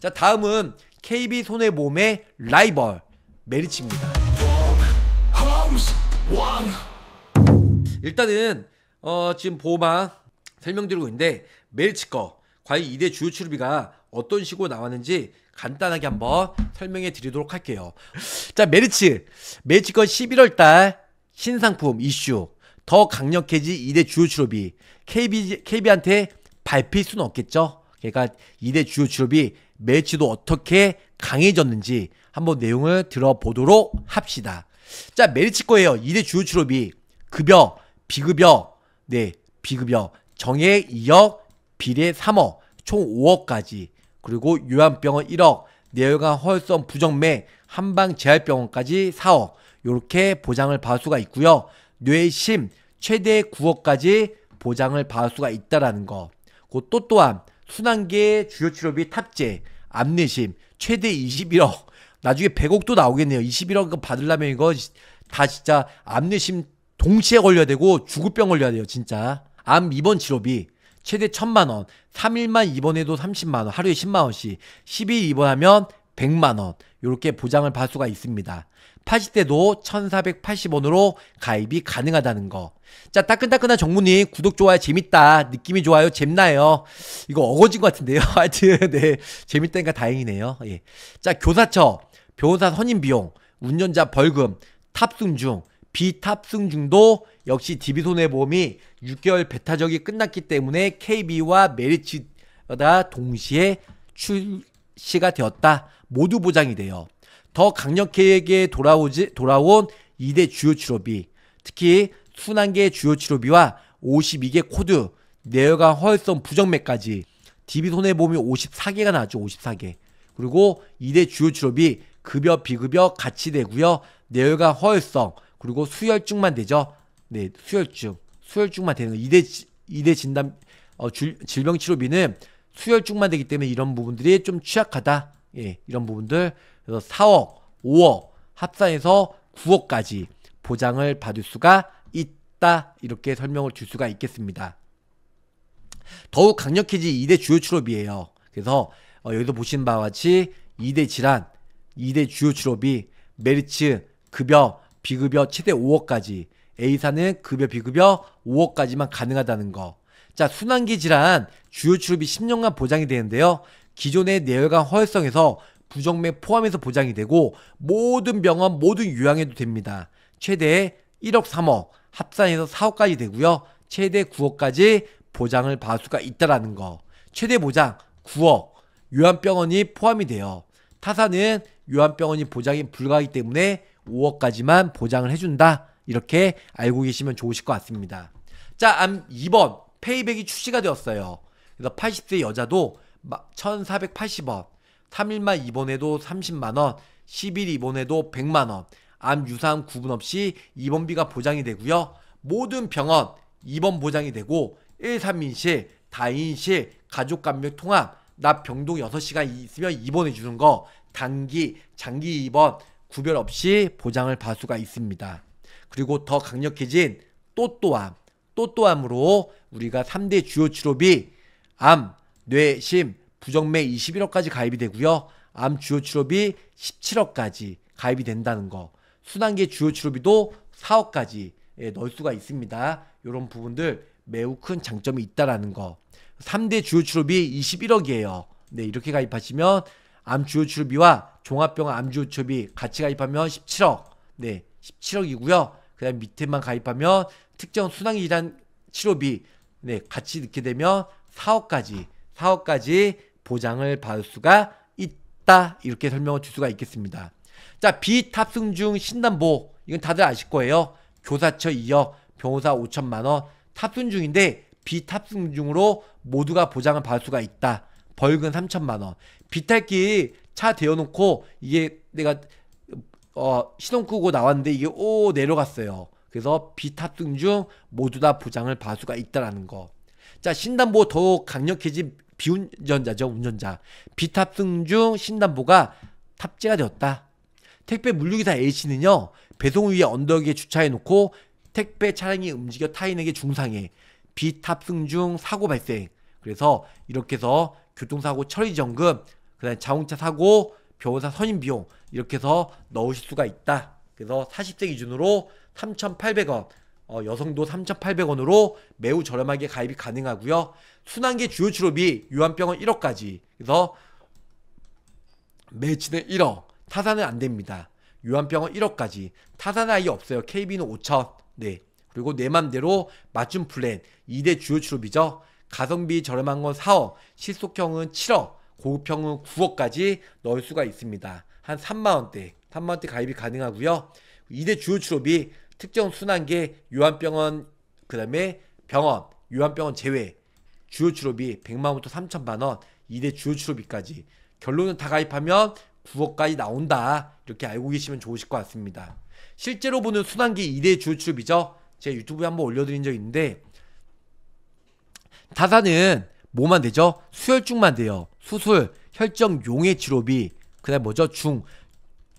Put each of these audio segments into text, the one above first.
자 다음은 KB 손해보험의 라이벌 메리츠입니다. 일단은 어, 지금 보험만 설명드리고 있는데 메리츠 거 과연 2대 주요 출비가 어떤 식으로 나왔는지 간단하게 한번 설명해 드리도록 할게요. 자 메리츠 메리츠 거 11월달 신상품 이슈 더 강력해지 2대 주요 출업 KB, KB한테 밟힐 수는 없겠죠. 그러니까 2대 주요 출업 매치도 어떻게 강해졌는지 한번 내용을 들어보도록 합시다. 자, 메리츠 거예요. 2대 주요 출업이 급여, 비급여, 네, 비급여, 정액 2억, 비례 3억, 총 5억까지, 그리고 요양병원 1억, 내혈관 허혈성 부정맥, 한방 재활병원까지 4억, 요렇게 보장을 받을 수가 있고요. 뇌심 최대 9억까지 보장을 받을 수가 있다라는 거. 그또 또한 순환계 주요 치료비 탑재, 암내심 최대 21억. 나중에 100억도 나오겠네요. 21억 받으려면 이거 다 진짜 암내심 동시에 걸려야 되고 주구병 걸려야 돼요, 진짜. 암 입원 치료비 최대 1000만 원, 3일만 입원해도 30만 원, 하루에 10만 원씩. 10일 입원하면 100만원 이렇게 보장을 받을 수가 있습니다. 80대도 1480원으로 가입이 가능하다는 거. 자, 따끈따끈한 정문이 구독, 좋아요, 재밌다. 느낌이 좋아요, 재밌나요 이거 어거진 것 같은데요. 하여튼, 네. 재밌다니까 다행이네요. 예. 자, 교사처, 변호사 선임비용, 운전자 벌금, 탑승 중, 비탑승 중도 역시 DB손해보험이 6개월 베타적이 끝났기 때문에 KB와 메리츠가 동시에 출, 시가 되었다. 모두 보장이 돼요. 더 강력하게 돌아오지, 돌아온 2대 주요 치료비, 특히 순환계 주요 치료비와 52개 코드, 내혈관 허혈성 부정맥까지 DB 손해보험이 54개가 나왔죠. 54개. 그리고 2대 주요 치료비 급여 비급여 같이 되고요. 내혈관 허혈성 그리고 수혈증만 되죠. 네, 수혈증. 수혈증만 되는 거. 2대 2대 진단 어, 줄, 질병 치료비는 수혈증만 되기 때문에 이런 부분들이 좀 취약하다. 예, 이런 부분들 그래서 4억, 5억 합산해서 9억까지 보장을 받을 수가 있다. 이렇게 설명을 줄 수가 있겠습니다. 더욱 강력해진 2대 주요 출업이에요. 그래서 어, 여기서 보시는 바와 같이 2대 질환, 2대 주요 출업이 메리츠, 급여, 비급여 최대 5억까지 A사는 급여, 비급여 5억까지만 가능하다는 거. 자, 순환기 질환 주요 치료비 10년간 보장이 되는데요. 기존의 내혈관 허혈성에서 부정맥 포함해서 보장이 되고 모든 병원 모든 요양에도 됩니다. 최대 1억 3억 합산해서 4억까지 되고요. 최대 9억까지 보장을 받을 수가 있다라는 거. 최대 보장 9억 요양병원이 포함이 돼요. 타사는 요양병원이 보장이 불가하기 때문에 5억까지만 보장을 해준다. 이렇게 알고 계시면 좋으실 것 같습니다. 자, 암 2번 페이백이 출시가 되었어요. 그래서 80세 여자도 1480원, 3일만 입원해도 30만원, 10일 입원해도 100만원, 암 유사암 구분 없이 입원비가 보장이 되고요. 모든 병원 입원 보장이 되고 1, 3인실, 다인실, 가족감별 통합, 낮 병동 6시간 있으면 입원해 주는 거, 단기, 장기 입원 구별 없이 보장을 받을 수가 있습니다. 그리고 더 강력해진 또또암, 또또함으로 우리가 3대 주요 치료비 암, 뇌, 심, 부정맥 21억까지 가입이 되고요. 암 주요 치료비 17억까지 가입이 된다는 거. 순환계 주요 치료비도 4억까지 예, 넣을 수가 있습니다. 이런 부분들 매우 큰 장점이 있다라는 거. 3대 주요 치료비 21억이에요. 네, 이렇게 가입하시면 암 주요 치료비와 종합병원 암 주요 치료비 같이 가입하면 17억. 네, 17억이고요. 그다음 밑에만 가입하면 특정 순환기질 치료비 네, 같이 넣게 되면 4억까지 4억까지 보장을 받을 수가 있다 이렇게 설명을 줄 수가 있겠습니다. 자 비탑승 중 신담보 이건 다들 아실 거예요. 교사처 2억 병호사 5천만 원 탑승 중인데 비탑승 중으로 모두가 보장을 받을 수가 있다. 벌금 3천만 원. 비탈길 차 대여놓고 이게 내가 어, 시동 끄고 나왔는데 이게 오 내려갔어요. 그래서 비탑승 중 모두 다 보장을 받을 수가 있다라는 거. 자, 신단보 더욱 강력해진 비운전자죠, 운전자. 비탑승 중신단보가 탑재가 되었다. 택배 물류기사 A씨는요, 배송 위에 언덕에 주차해놓고 택배 차량이 움직여 타인에게 중상해. 비탑승 중 사고 발생. 그래서 이렇게 해서 교통사고 처리 정금, 그 다음에 자동차 사고, 변호사 선임 비용, 이렇게 해서 넣으실 수가 있다. 그래서 40세 기준으로 3,800원, 어, 여성도 3,800원으로 매우 저렴하게 가입이 가능하고요. 순환계 주요 치료비 요한병원 1억까지. 그래서 매진는 1억, 타산은 안 됩니다. 요한병원 1억까지. 타산 아이 없어요. KB는 5천. 네. 그리고 내 맘대로 맞춤 플랜 2대 주요 치료비죠. 가성비 저렴한 건 4억, 실속형은 7억, 고급형은 9억까지 넣을 수가 있습니다. 한 3만원대, 3만원대 가입이 가능하고요 2대 주요 치료비 특정 순환계 요한병원 그 다음에 병원 요한병원 제외 주요 출업비 100만원부터 3천만 원 2대 주요 출업비까지 결론은 다 가입하면 9억까지 나온다 이렇게 알고 계시면 좋으실 것 같습니다 실제로 보는 순환기 2대 주요 출업비죠 제가 유튜브에 한번 올려드린 적 있는데 다사는 뭐만 되죠? 수혈증만 돼요 수술, 혈정, 용해 치료비 그 다음에 뭐죠? 중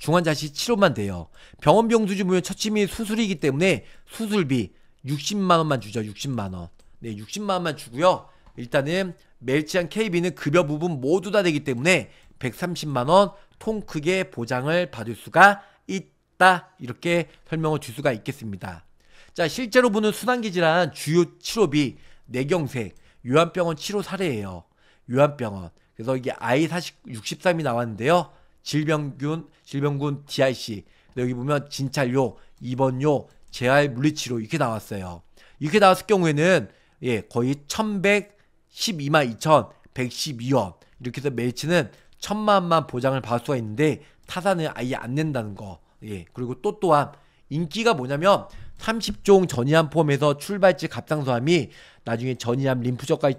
중환자실 치료만 돼요. 병원 병수 주면 처치 및 수술이기 때문에 수술비 60만 원만 주죠. 60만 원. 네, 60만 원만 주고요. 일단은 멜치한 KB는 급여 부분 모두 다 되기 때문에 130만 원 통 크게 보장을 받을 수가 있다. 이렇게 설명을 줄 수가 있겠습니다. 자, 실제로 보는 순환기 질환 주요 치료비 내경색 네 요한병원 치료 사례예요. 요한병원. 그래서 이게 I 40, 63이 나왔는데요. 질병균, 질병군 DIC. 여기 보면 진찰료입원료 재활 물리치료 이렇게 나왔어요. 이렇게 나왔을 경우에는 예, 거의 1112만 2112원. 이렇게 해서 매치는 천만만 보장을 받을 수가 있는데 타산을 아예 안 낸다는 거. 예. 그리고 또 또한 인기가 뭐냐면 30종 전이암 포함해서 출발지 갑상선암이 나중에 전이암 림프절까지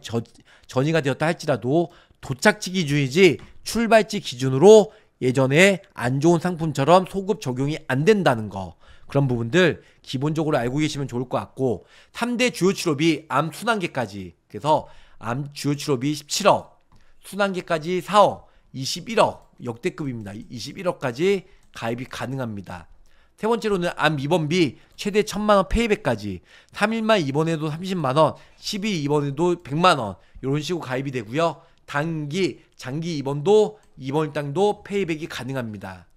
전이가 되었다 할지라도 도착지 기준이지 출발지 기준으로 예전에 안 좋은 상품처럼 소급 적용이 안 된다는 거 그런 부분들 기본적으로 알고 계시면 좋을 것 같고 3대 주요 치료비 암 순환계까지 그래서 암 주요 치료비 17억 순환계까지 4억 21억 역대급입니다. 21억까지 가입이 가능합니다. 세 번째로는 암 입원비 최대 1000만원 페이백까지 3일만 입원해도 30만원 1 2일 입원해도 100만원 이런 식으로 가입이 되고요. 단기 장기 입원도 이번 일당도 페이백이 가능합니다.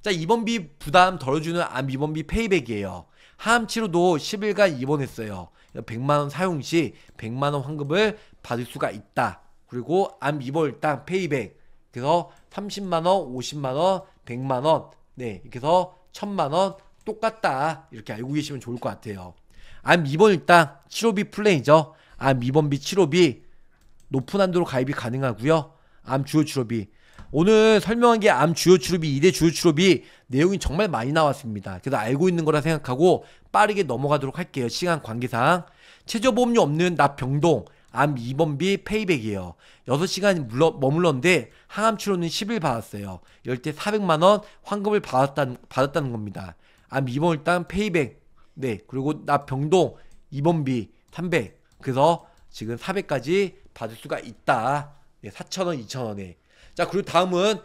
자, 입원비 부담 덜어주는 암 입원비 페이백이에요. 하암치료도 10일간 입원했어요. 100만원 사용 시 100만원 환급을 받을 수가 있다. 그리고 암 입원 일당 페이백. 그래서 30만원, 50만원, 100만원. 네, 이렇게 해서 1000만원 똑같다. 이렇게 알고 계시면 좋을 것 같아요. 암 입원 일당 치료비 플랜이죠. 암 입원비 치료비 높은 한도로 가입이 가능하고요. 암 주요 치료비 오늘 설명한 게 암 주요 치료비, 2대 주요 치료비 내용이 정말 많이 나왔습니다. 그래서 알고 있는 거라 생각하고 빠르게 넘어가도록 할게요. 시간 관계상. 최저보험료 없는 납 병동, 암 2번비 페이백이에요. 6시간 물러, 머물렀는데 항암 치료는 10일 받았어요. 열대 400만원 환급을 받았다는, 받았다는 겁니다. 암 2번 일단 페이백, 네, 그리고 납 병동 2번비 300. 그래서 지금 400까지 받을 수가 있다. 네, 4천원2천원에 자, 그리고 다음은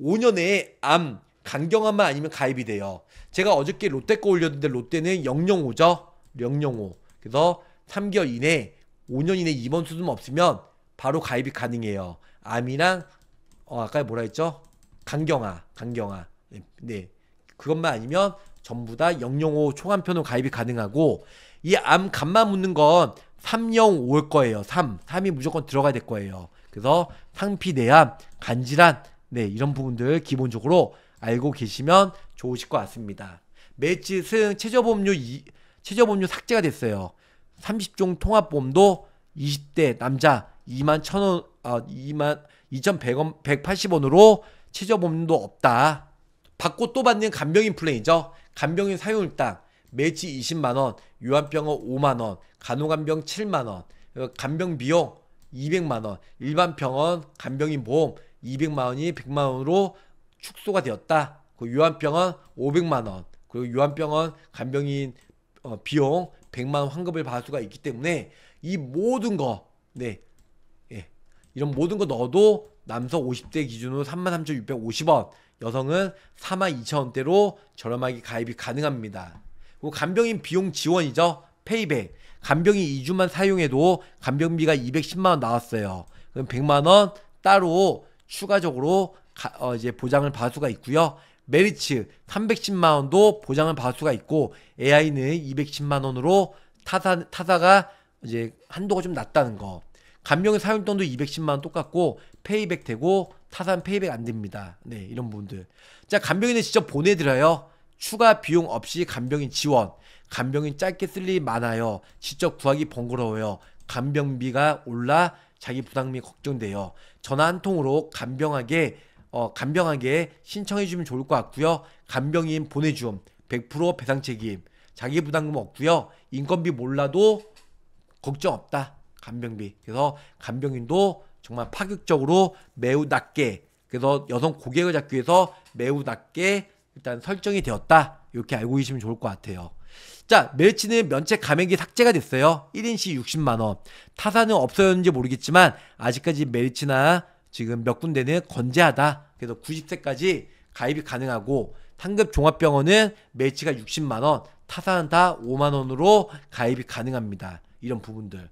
5년 내에 암, 간경암만 아니면 가입이 돼요. 제가 어저께 롯데 거 올렸는데 롯데는 005죠. 005. 그래서 3개월 이내, 5년 이내 입원 수준 없으면 바로 가입이 가능해요. 암이랑 어, 아까 뭐라 했죠? 간경화, 간경화. 네. 그것만 아니면 전부 다 005 총암편으로 가입이 가능하고 이 암 간만 묻는 건 305일 거예요. 3. 3이 무조건 들어가야 될 거예요. 그래서 상피내암 간질환 네 이런 부분들 기본적으로 알고 계시면 좋으실 것 같습니다. 매치승 최저보험료 이, 최저보험료 삭제가 됐어요. 30종 통합보험도 20대 남자 2만 1,000원 아 2만 2,100원 180원으로 최저보험도 없다. 받고 또 받는 간병인플레이죠. 간병인 사용일당 매치 20만원, 요한병원 5만원, 간호간병 7만원, 간병비용 200만원, 일반병원, 간병인 보험 200만 원이 100만 원으로 축소가 되었다. 그 요한병원 500만 원 그리고 요한병원 간병인 어, 비용 100만 원 환급을 받을 수가 있기 때문에 이 모든 거, 네, 예, 이런 모든 거 넣어도 남성 50대 기준으로 33,650원, 여성은 42,000원대로 저렴하게 가입이 가능합니다. 그리고 간병인 비용 지원이죠. 페이백. 간병인 2주만 사용해도 간병비가 210만원 나왔어요. 그럼 100만원 따로 추가적으로 가, 어, 이제 보장을 받을 수가 있고요. 메리츠 310만 원도 보장을 받을 수가 있고 AI는 210만 원으로 타사 타사가 이제 한도가 좀 낮다는 거. 간병인 사용돈도 210만 원 똑같고 페이백 되고 타산 페이백 안 됩니다. 네, 이런 분들. 자, 간병인은 직접 보내 드려요. 추가 비용 없이 간병인 지원. 간병인 짧게 쓸 일이 많아요. 직접 구하기 번거로워요. 간병비가 올라 자기 부담이 걱정돼요. 전화 한 통으로 간병하게 어, 간병하게 신청해 주면 좋을 것 같고요. 간병인 보내줌 100% 배상 책임 자기 부담금 없고요. 인건비 몰라도 걱정 없다. 간병비. 그래서 간병인도 정말 파격적으로 매우 낮게 그래서 여성 고객을 잡기 위해서 매우 낮게 일단 설정이 되었다. 이렇게 알고 계시면 좋을 것 같아요. 자, 멸치는 면책 감액이 삭제가 됐어요. 1인시 60만원. 타사는 없어졌는지 모르겠지만, 아직까지 멸치나 지금 몇 군데는 건재하다. 그래서 90세까지 가입이 가능하고, 상급 종합병원은 멸치가 60만원, 타사는 다 5만원으로 가입이 가능합니다. 이런 부분들.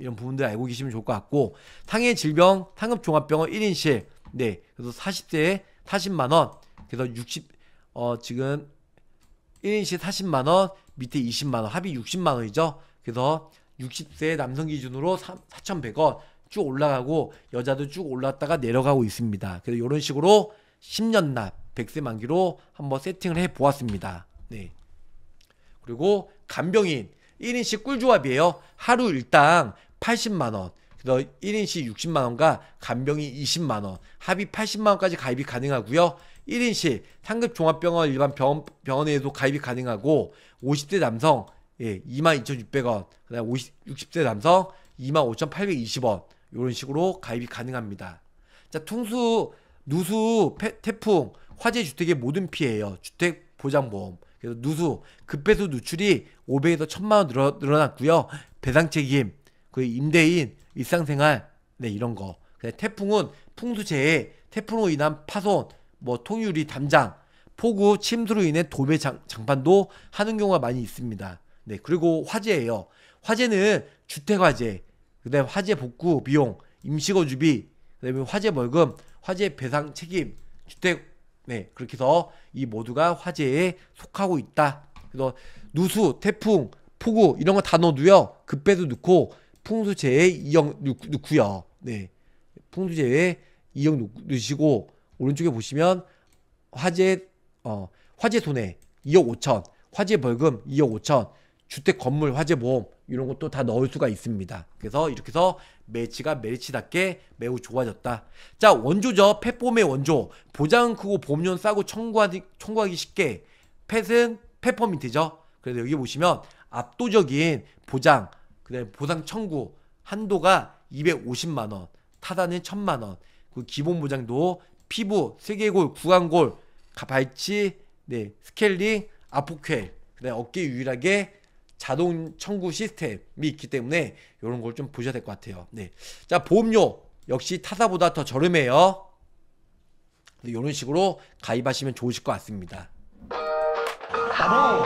이런 부분들 알고 계시면 좋을 것 같고, 상해 질병, 상급 종합병원 1인실. 네. 그래서 40세에 40만원. 그래서 60, 어, 지금 1인시 40만원, 밑에 20만원, 합이 60만원이죠. 그래서 60세 남성 기준으로 4,100원 쭉 올라가고 여자도 쭉 올랐다가 내려가고 있습니다. 그래서 이런 식으로 10년 납 100세 만기로 한번 세팅을 해 보았습니다. 네. 그리고 간병인 1인시 꿀조합이에요. 하루 일당 80만원. 그래서 1인시 60만원과 간병인 20만원. 합이 80만원까지 가입이 가능하고요. 1인실 상급 종합병원 일반 병원, 병원에도 가입이 가능하고 50대 남성 예, 22,600원 그다음 50, 60대 남성 25,820원 이런 식으로 가입이 가능합니다. 자 통수 누수 폐, 태풍 화재 주택의 모든 피해예요. 주택 보장보험 그래서 누수 급배수 누출이 500에서 1000만 원 늘어, 늘어났고요. 배상 책임 그 임대인 일상생활 네 이런 거. 태풍은 풍수재해 태풍으로 인한 파손 뭐 통유리 담장, 폭우, 침수로 인해 도배 장, 장판도 하는 경우가 많이 있습니다. 네, 그리고 화재예요. 화재는 주택 화재, 그다음 화재 복구 비용, 임시거주비, 그다음에 화재 벌금, 화재 배상 책임, 주택 네, 그렇게 해서 이 모두가 화재에 속하고 있다. 그래서 누수, 태풍, 폭우 이런 거 다 넣어두요. 급배도 넣고 풍수재해 이형 넣고요. 네, 풍수재해 이형 넣으시고 오른쪽에 보시면 화재 어 화재 손해 2억 5천, 화재 벌금 2억 5천, 주택 건물 화재 보험 이런 것도 다 넣을 수가 있습니다. 그래서 이렇게 해서 매치가 매치답게 매우 좋아졌다. 자, 원조죠. 펫폼의 원조. 보장 크고 보험료는 싸고 청구하기, 청구하기 쉽게. 펫은 페퍼민트죠. 그래서 여기 보시면 압도적인 보장, 그다음에 보상 청구 한도가 250만 원, 타단은 1000만 원, 그 기본 보장도 피부, 세계골, 구강골, 발치, 네, 스케일링, 아포케, 그다음 어깨 유일하게 자동 청구 시스템이 있기 때문에 이런 걸 좀 보셔야 될 것 같아요. 네, 자 보험료 역시 타사보다 더 저렴해요. 이런 네, 식으로 가입하시면 좋으실 것 같습니다. 바로.